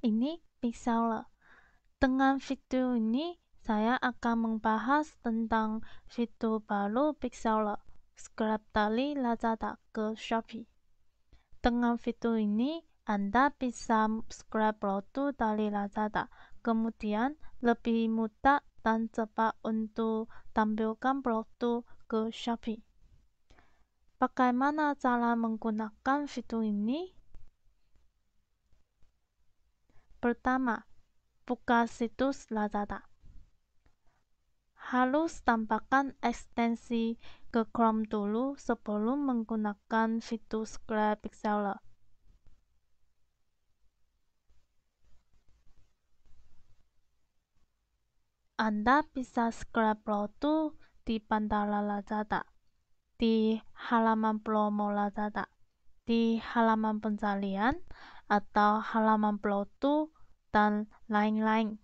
ini pixel. Dengan video ini, saya akan membahas tentang fitur baru pixel scrap dari Lazada ke Shopee. Dengan fitur ini, Anda bisa scrap produk dari Lazada, kemudian lebih mudah dan cepat untuk tampilkan produk ke Shopee. Bagaimana cara menggunakan fitur ini? Pertama, buka situs Lazada. Harus tambahkan ekstensi ke Chrome dulu sebelum menggunakan situs pixel. Anda bisa scrap produk di Bandara Lazada, di halaman promo Lazada, di halaman pencarian, atau halaman pelotu dan lain-lain.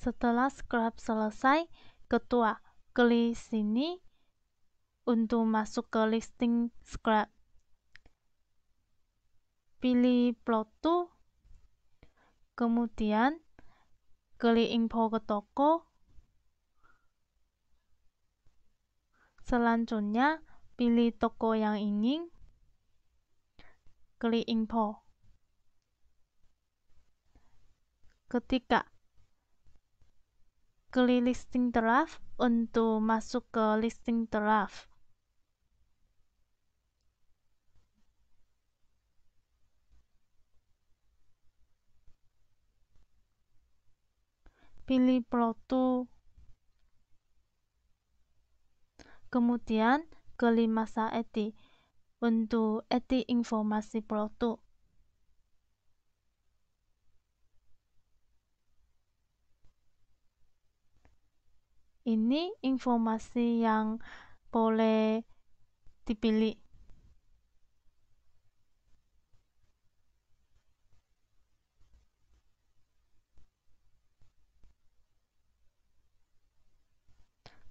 Setelah scrub selesai, ketua klik sini untuk masuk ke listing scrub. Pilih plot to, kemudian klik info ke toko. Selanjutnya, pilih toko yang ingin, klik info. Ketika klik listing draft untuk masuk ke listing draft. Pilih Produk, Kemudian, kelima masa edit untuk edit informasi Produk. ini informasi yang boleh dipilih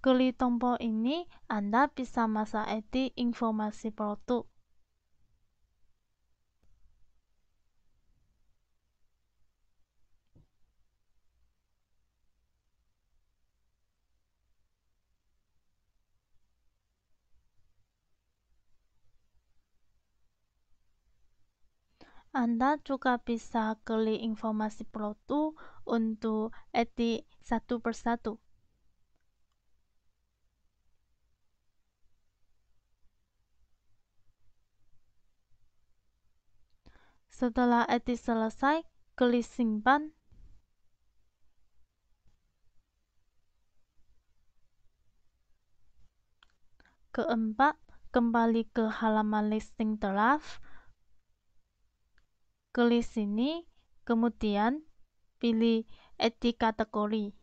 Klik tombol ini, Anda bisa masuk edit informasi produk. Anda juga bisa klik informasi produk untuk edit satu persatu. Setelah edit selesai, klik simpan. Keempat, kembali ke halaman listing draft klik sini kemudian pilih edit kategori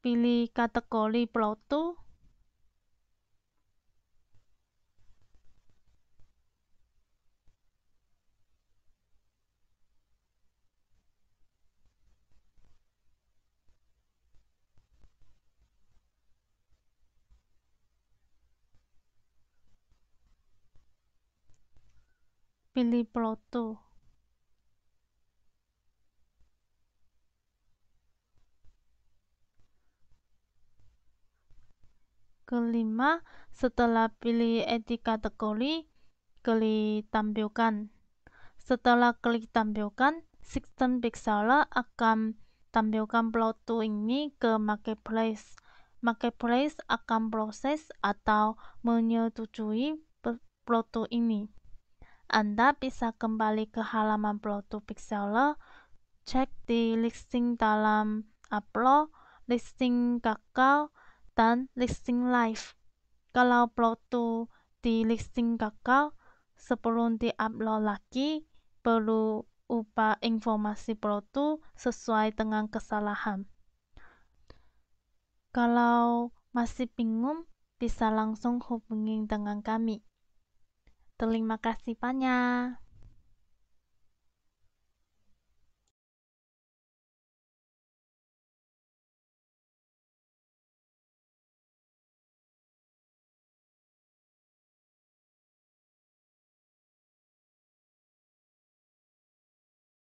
pilih kategori plot Pilih Pluto. Kelima, setelah pilih etika kategori, klik tampilkan. Setelah klik tampilkan, sistem Pixela akan tampilkan Pluto ini ke marketplace. Marketplace akan proses atau menyetujui Pluto ini. Anda bisa kembali ke halaman Proto Pixeler, cek di listing dalam Upload, listing gagal, dan listing live. Kalau Proto di listing gagal, sebelum di-upload lagi, perlu ubah informasi Proto sesuai dengan kesalahan. Kalau masih bingung, bisa langsung hubungi dengan kami. Terima kasih banyak.